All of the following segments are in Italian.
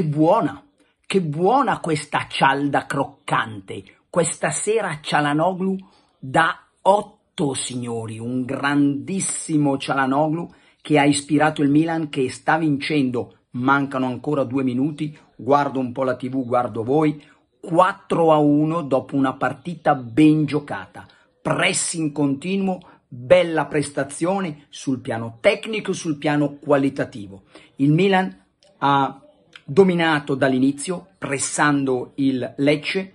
Che buona, che buona questa cialda croccante. Questa sera Cialanoglu da otto signori, un grandissimo Cialanoglu che ha ispirato il Milan che sta vincendo. Mancano ancora due minuti, guardo un po' la tv, guardo voi. 4 a 1 dopo una partita ben giocata. Pressing continuo, bella prestazione sul piano tecnico, sul piano qualitativo. Il Milan ha dominato dall'inizio, pressando il Lecce,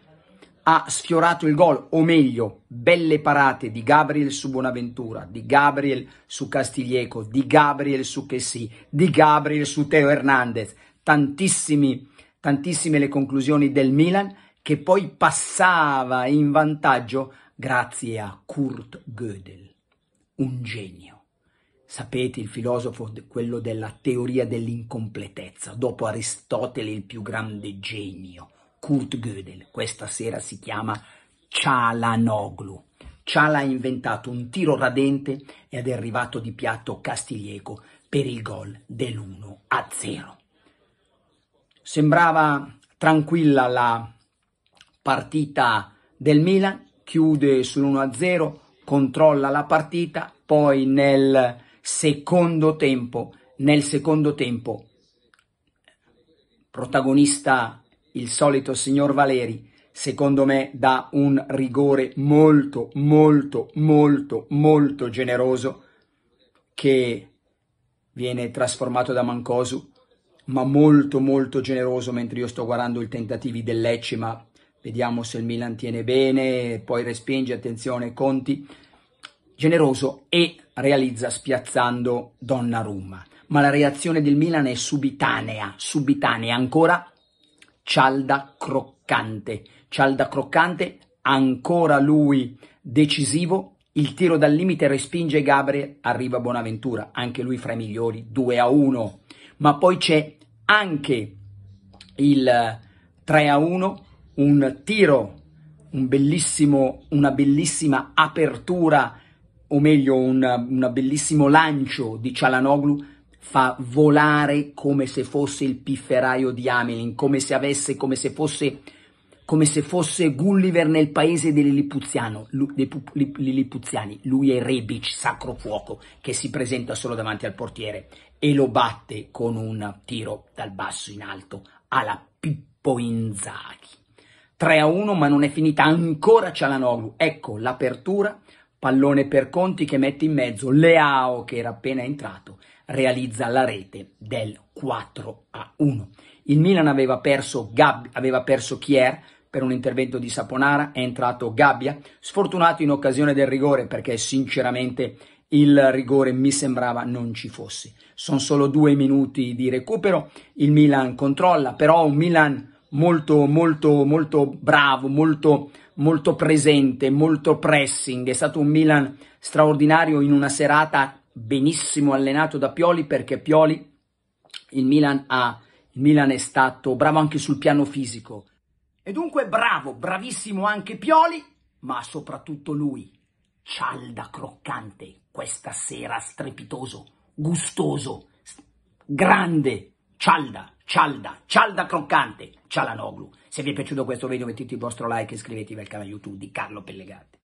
ha sfiorato il gol, o meglio, belle parate di Gabriel su Bonaventura, di Gabriel su Castiglieco, di Gabriel su Chessy, di Gabriel su Teo Hernandez, tantissime le conclusioni del Milan che poi passava in vantaggio grazie a Kurt Gödel, un genio. Sapete, il filosofo, quello della teoria dell'incompletezza, dopo Aristotele il più grande genio, Kurt Gödel, questa sera si chiama Cialanoglu. Ciala ha inventato un tiro radente ed è arrivato di piatto Castiglieco per il gol dell'1 a 0. Sembrava tranquilla la partita del Milan, chiude sull'1 a 0, controlla la partita, poi nel secondo tempo, nel secondo tempo, protagonista il solito signor Valeri, secondo me da un rigore molto, molto, molto, molto generoso che viene trasformato da Mancosu, ma molto, molto generoso mentre io sto guardando i tentativi del Lecce, ma vediamo se il Milan tiene bene, poi respinge, attenzione, Conti, generoso e realizza spiazzando Donnarumma. Ma la reazione del Milan è subitanea, subitanea ancora cialda croccante, cialda croccante, ancora lui decisivo, il tiro dal limite respinge Gabriel, arriva Bonaventura, anche lui fra i migliori, 2 a 1, ma poi c'è anche il 3 a 1, un tiro, un una bellissima apertura o meglio un bellissimo lancio di Cialanoglu, fa volare come se fosse il pifferaio di Amelin, come se avesse, come se fosse, come se fosse Gulliver nel paese dei Lillipuziani. Lui è Rebic, sacro fuoco, che si presenta solo davanti al portiere e lo batte con un tiro dal basso in alto alla Pippo Inzaghi. 3 a 1, ma non è finita ancora Cialanoglu. Ecco l'apertura pallone per Conti che mette in mezzo Leao che era appena entrato, realizza la rete del 4 a 1. Il Milan aveva perso, Gab- aveva perso Chier per un intervento di Saponara, è entrato Gabbia, sfortunato in occasione del rigore perché sinceramente il rigore mi sembrava non ci fosse. Sono solo due minuti di recupero, il Milan controlla, però un Milan molto, molto, molto bravo, molto, molto presente, molto pressing. È stato un Milan straordinario in una serata benissimo allenato da Pioli perché Pioli, il Milan, ha, il Milan è stato bravo anche sul piano fisico. E dunque bravo, bravissimo anche Pioli, ma soprattutto lui, cialda croccante, questa sera strepitoso, gustoso, grande, cialda cialda, cialda croccante, Cialanoglu. Se vi è piaciuto questo video mettete il vostro like e iscrivetevi al canale YouTube di Carlo Pellegatti.